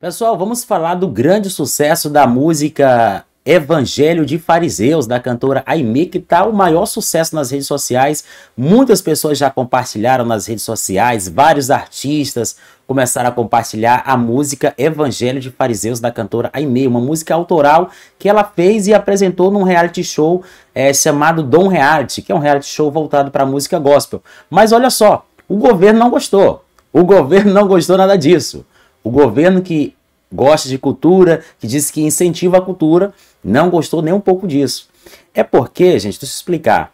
Pessoal, vamos falar do grande sucesso da música Evangelho de Fariseus, da cantora Aimee, que está o maior sucesso nas redes sociais. Muitas pessoas já compartilharam nas redes sociais, vários artistas começaram a compartilhar a música Evangelho de Fariseus, da cantora Aimee, uma música autoral que ela fez e apresentou num reality show é, chamado Dom Reality, que é um reality show voltado para a música gospel. Mas olha só, o governo não gostou. O governo não gostou nada disso. O governo que gosta de cultura, que diz que incentiva a cultura, não gostou nem um pouco disso. É porque, gente, deixa eu explicar.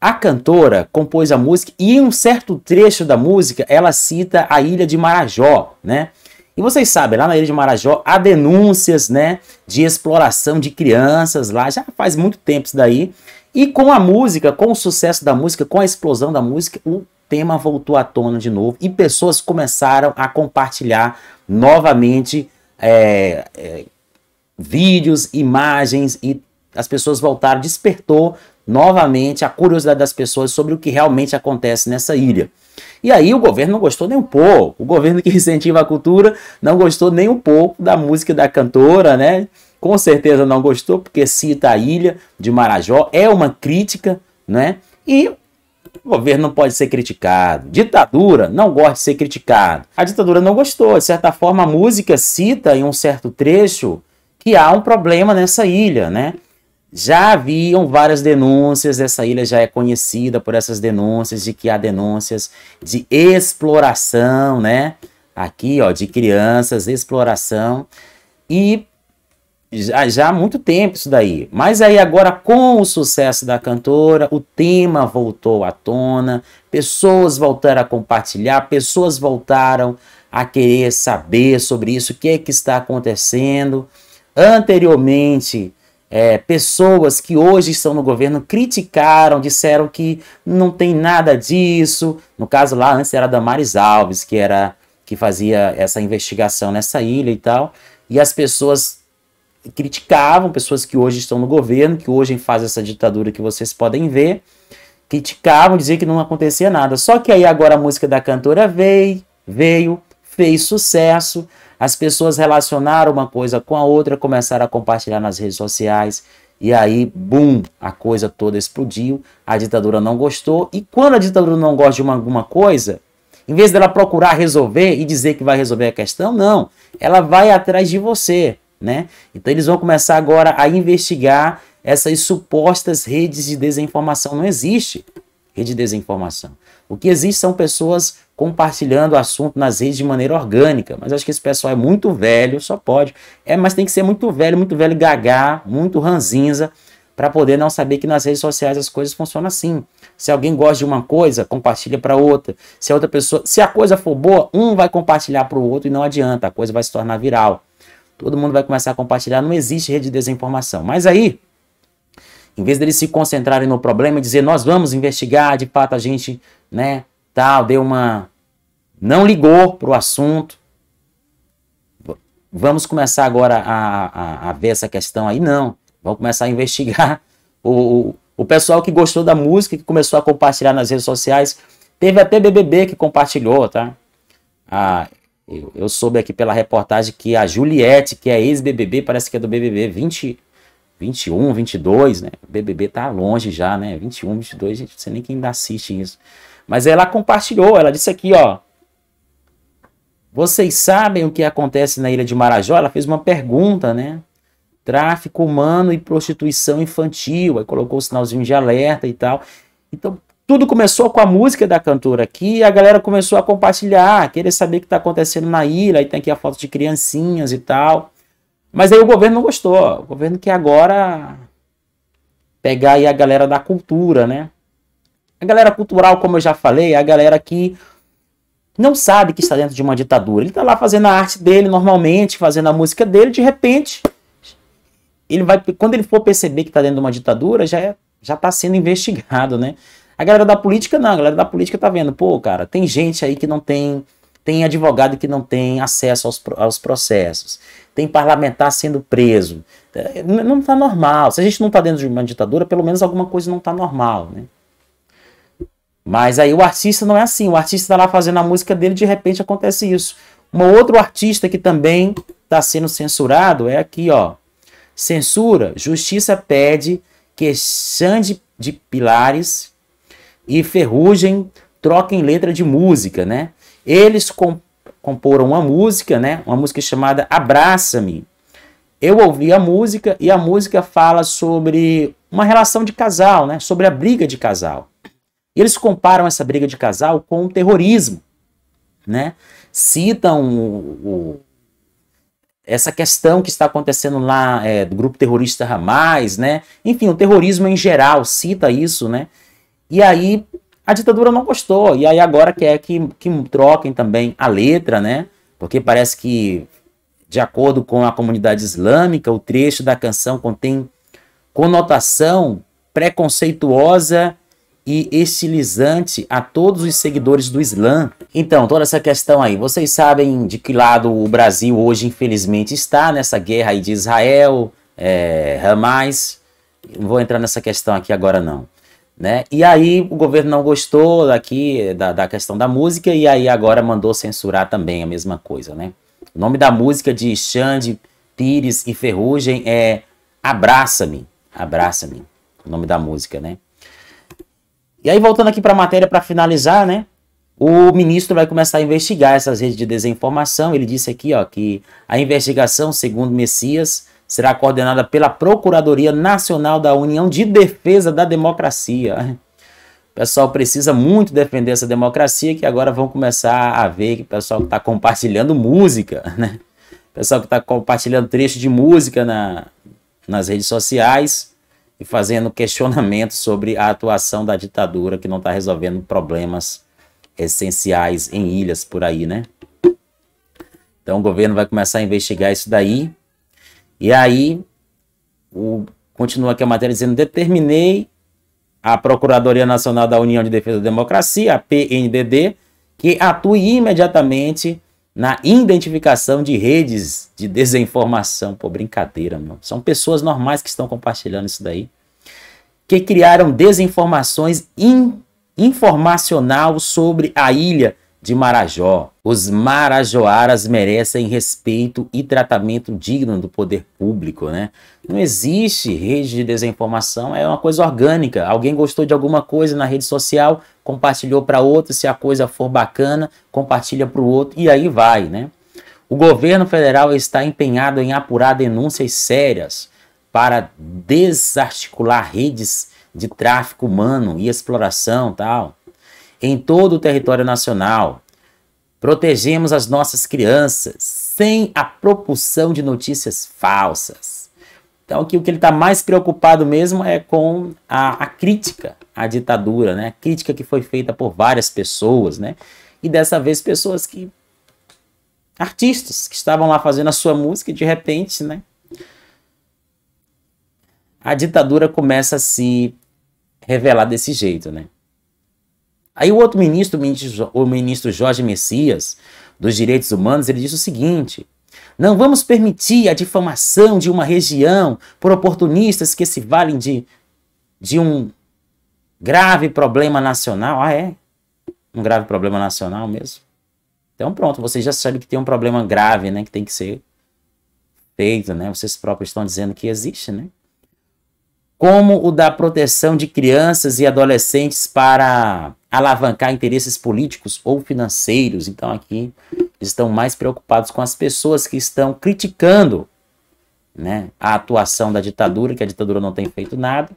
A cantora compôs a música e em um certo trecho da música ela cita a ilha de Marajó, né? E vocês sabem, lá na ilha de Marajó há denúncias, né, de exploração de crianças lá, já faz muito tempo isso daí. E com a música, com o sucesso da música, com a explosão da música, o tema voltou à tona de novo e pessoas começaram a compartilhar novamente é, é, vídeos, imagens e as pessoas voltaram, despertou novamente a curiosidade das pessoas sobre o que realmente acontece nessa ilha. E aí o governo não gostou nem um pouco. O governo que incentiva a cultura não gostou nem um pouco da música da cantora, né? Com certeza não gostou porque cita a ilha de Marajó, é uma crítica, né? E o governo não pode ser criticado. Ditadura não gosta de ser criticado. A ditadura não gostou. De certa forma, a música cita em um certo trecho que há um problema nessa ilha, né? Já haviam várias denúncias, essa ilha já é conhecida por essas denúncias, de que há denúncias de exploração, né? Aqui, ó, de crianças, exploração. E já, já há muito tempo isso daí. Mas aí agora, com o sucesso da cantora, o tema voltou à tona, pessoas voltaram a compartilhar, pessoas voltaram a querer saber sobre isso, o que, é que está acontecendo. Anteriormente, é, pessoas que hoje estão no governo criticaram, disseram que não tem nada disso. No caso lá, antes era Damares Alves, que era que fazia essa investigação nessa ilha e tal. E as pessoas criticavam, pessoas que hoje estão no governo, que hoje fazem essa ditadura que vocês podem ver, criticavam, diziam que não acontecia nada. Só que aí agora a música da cantora veio, veio, fez sucesso, as pessoas relacionaram uma coisa com a outra, começaram a compartilhar nas redes sociais, e aí, bum, a coisa toda explodiu, a ditadura não gostou, e quando a ditadura não gosta de uma, alguma coisa, em vez dela procurar resolver e dizer que vai resolver a questão, não, ela vai atrás de você né? Então eles vão começar agora a investigar essas supostas redes de desinformação. Não existe rede de desinformação. O que existe são pessoas compartilhando o assunto nas redes de maneira orgânica. Mas acho que esse pessoal é muito velho, só pode. É, mas tem que ser muito velho, muito velho gagá, muito ranzinza, para poder não saber que nas redes sociais as coisas funcionam assim. Se alguém gosta de uma coisa, compartilha para outra. Se a outra pessoa, se a coisa for boa, um vai compartilhar para o outro e não adianta, a coisa vai se tornar viral todo mundo vai começar a compartilhar. Não existe rede de desinformação. Mas aí, em vez deles se concentrarem no problema e dizer nós vamos investigar, de fato a gente, né, tal, deu uma. não ligou para o assunto. Vamos começar agora a, a, a, ver essa questão aí? Não. Vamos começar a investigar o, o, pessoal que gostou da música, que começou a compartilhar nas redes sociais. Teve até BBB que compartilhou, tá? Ah, eu, eu soube aqui pela reportagem que a Juliette, que é ex-BBB, parece que é do BBB 20, 21, 22, né? O BBB tá longe já, né? 21, 22, gente, não sei nem quem ainda assiste isso. Mas ela compartilhou, ela disse aqui, ó. Vocês sabem o que acontece na Ilha de Marajó? Ela fez uma pergunta, né? Tráfico humano e prostituição infantil. Aí colocou o sinalzinho de alerta e tal. Então, tudo começou com a música da cantora aqui, a galera começou a compartilhar, querer saber o que está acontecendo na ilha, aí tem aqui a foto de criancinhas e tal. Mas aí o governo não gostou, o governo que agora pegar aí a galera da cultura, né? A galera cultural, como eu já falei, é a galera que não sabe que está dentro de uma ditadura. Ele está lá fazendo a arte dele normalmente, fazendo a música dele, de repente, ele vai, quando ele for perceber que está dentro de uma ditadura, já é, já está sendo investigado, né? A galera da política não, a galera da política tá vendo, pô, cara, tem gente aí que não tem, tem advogado que não tem acesso aos, aos processos, tem parlamentar sendo preso. É, não tá normal. Se a gente não tá dentro de uma ditadura, pelo menos alguma coisa não tá normal, né? Mas aí o artista não é assim. O artista tá lá fazendo a música dele, de repente acontece isso. Um outro artista que também está sendo censurado é aqui, ó. Censura. Justiça pede que Xande de Pilares e Ferrugem trocam letra de música, né? Eles comp comporam uma música, né? Uma música chamada Abraça-me. Eu ouvi a música e a música fala sobre uma relação de casal, né? Sobre a briga de casal. Eles comparam essa briga de casal com o terrorismo, né? Citam o, o essa questão que está acontecendo lá é, do grupo terrorista Hamas, né? Enfim, o terrorismo em geral cita isso, né? E aí a ditadura não gostou. E aí agora quer é que, que troquem também a letra, né? Porque parece que, de acordo com a comunidade islâmica, o trecho da canção contém conotação preconceituosa e estilizante a todos os seguidores do Islã. Então, toda essa questão aí, vocês sabem de que lado o Brasil hoje, infelizmente, está nessa guerra aí de Israel, é, Hamas. Não vou entrar nessa questão aqui agora, não. Né? E aí o governo não gostou daqui da, da questão da música e aí agora mandou censurar também a mesma coisa, né? O nome da música de Xande, Pires e Ferrugem é Abraça-me, Abraça-me, o nome da música, né? E aí voltando aqui para a matéria para finalizar, né? O ministro vai começar a investigar essas redes de desinformação. Ele disse aqui, ó, que a investigação, segundo Messias, será coordenada pela Procuradoria Nacional da União de Defesa da Democracia. O pessoal precisa muito defender essa democracia, que agora vão começar a ver que o pessoal está compartilhando música, né? O pessoal que está compartilhando trecho de música na, nas redes sociais e fazendo questionamentos sobre a atuação da ditadura que não está resolvendo problemas essenciais em ilhas por aí, né? Então o governo vai começar a investigar isso daí e aí, o, continua aqui a matéria dizendo: determinei a Procuradoria Nacional da União de Defesa da Democracia, a PNDD, que atue imediatamente na identificação de redes de desinformação. Pô, brincadeira, meu. São pessoas normais que estão compartilhando isso daí. Que criaram desinformações in, informacional sobre a ilha de Marajó. Os marajoaras merecem respeito e tratamento digno do poder público, né? Não existe rede de desinformação, é uma coisa orgânica. Alguém gostou de alguma coisa na rede social, compartilhou para outro, se a coisa for bacana, compartilha para o outro e aí vai, né? O governo federal está empenhado em apurar denúncias sérias para desarticular redes de tráfico humano e exploração, tal em todo o território nacional. Protegemos as nossas crianças sem a propulsão de notícias falsas. Então, que o que ele está mais preocupado mesmo é com a, a crítica à ditadura, né? A crítica que foi feita por várias pessoas, né? E dessa vez pessoas que artistas que estavam lá fazendo a sua música e de repente, né? A ditadura começa a se revelar desse jeito, né? Aí o outro ministro, o ministro Jorge Messias, dos Direitos Humanos, ele disse o seguinte: não vamos permitir a difamação de uma região por oportunistas que se valem de, de um grave problema nacional. Ah, é? Um grave problema nacional mesmo? Então pronto, vocês já sabem que tem um problema grave, né? Que tem que ser feito, né? Vocês próprios estão dizendo que existe, né? como o da proteção de crianças e adolescentes para alavancar interesses políticos ou financeiros. Então, aqui estão mais preocupados com as pessoas que estão criticando né, a atuação da ditadura, que a ditadura não tem feito nada,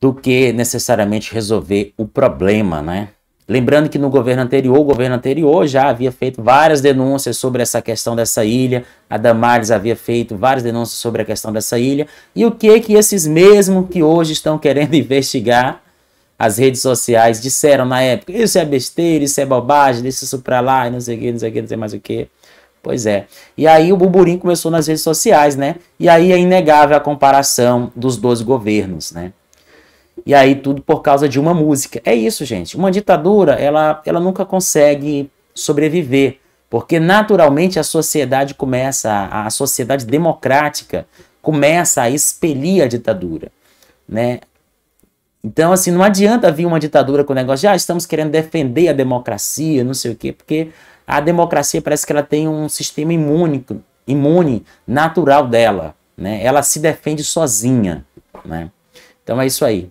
do que necessariamente resolver o problema, né? Lembrando que no governo anterior, o governo anterior já havia feito várias denúncias sobre essa questão dessa ilha, a Damares havia feito várias denúncias sobre a questão dessa ilha, e o que é que esses mesmos que hoje estão querendo investigar as redes sociais disseram na época, isso é besteira, isso é bobagem, deixa isso pra lá, e não sei o que, não sei o que, não sei mais o que. Pois é. E aí o burburinho começou nas redes sociais, né? E aí é inegável a comparação dos dois governos, né? E aí tudo por causa de uma música. É isso, gente. Uma ditadura, ela, ela nunca consegue sobreviver, porque naturalmente a sociedade começa, a sociedade democrática começa a expelir a ditadura, né? Então, assim, não adianta vir uma ditadura com o negócio de, ah, estamos querendo defender a democracia, não sei o quê, porque a democracia parece que ela tem um sistema imune, imune natural dela, né? Ela se defende sozinha, né? Então é isso aí.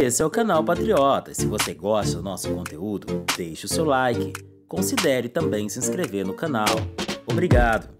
Esse é o canal Patriota se você gosta do nosso conteúdo, deixe o seu like. Considere também se inscrever no canal. Obrigado!